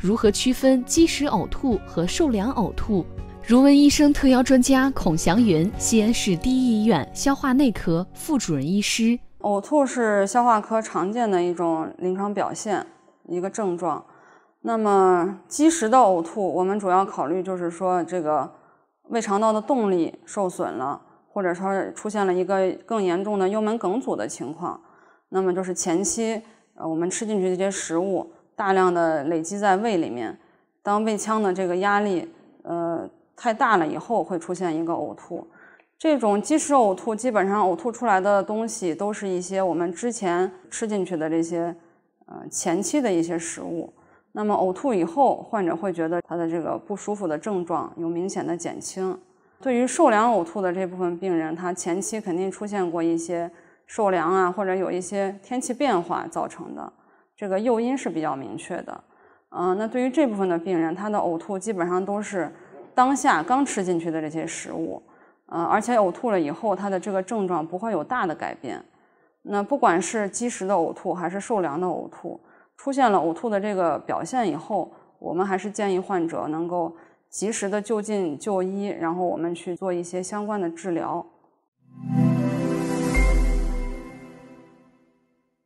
如何区分积食呕吐和受凉呕吐？如闻医生特邀专家孔祥云，西安市第一医院消化内科副主任医师。呕吐是消化科常见的一种临床表现，一个症状。那么积食的呕吐，我们主要考虑就是说，这个胃肠道的动力受损了，或者说出现了一个更严重的幽门梗阻的情况。那么就是前期，呃，我们吃进去这些食物。大量的累积在胃里面，当胃腔的这个压力呃太大了以后，会出现一个呕吐。这种即食呕吐，基本上呕吐出来的东西都是一些我们之前吃进去的这些呃前期的一些食物。那么呕吐以后，患者会觉得他的这个不舒服的症状有明显的减轻。对于受凉呕吐的这部分病人，他前期肯定出现过一些受凉啊，或者有一些天气变化造成的。这个诱因是比较明确的，嗯，那对于这部分的病人，他的呕吐基本上都是当下刚吃进去的这些食物，嗯，而且呕吐了以后，他的这个症状不会有大的改变。那不管是积食的呕吐，还是受凉的呕吐，出现了呕吐的这个表现以后，我们还是建议患者能够及时的就近就医，然后我们去做一些相关的治疗。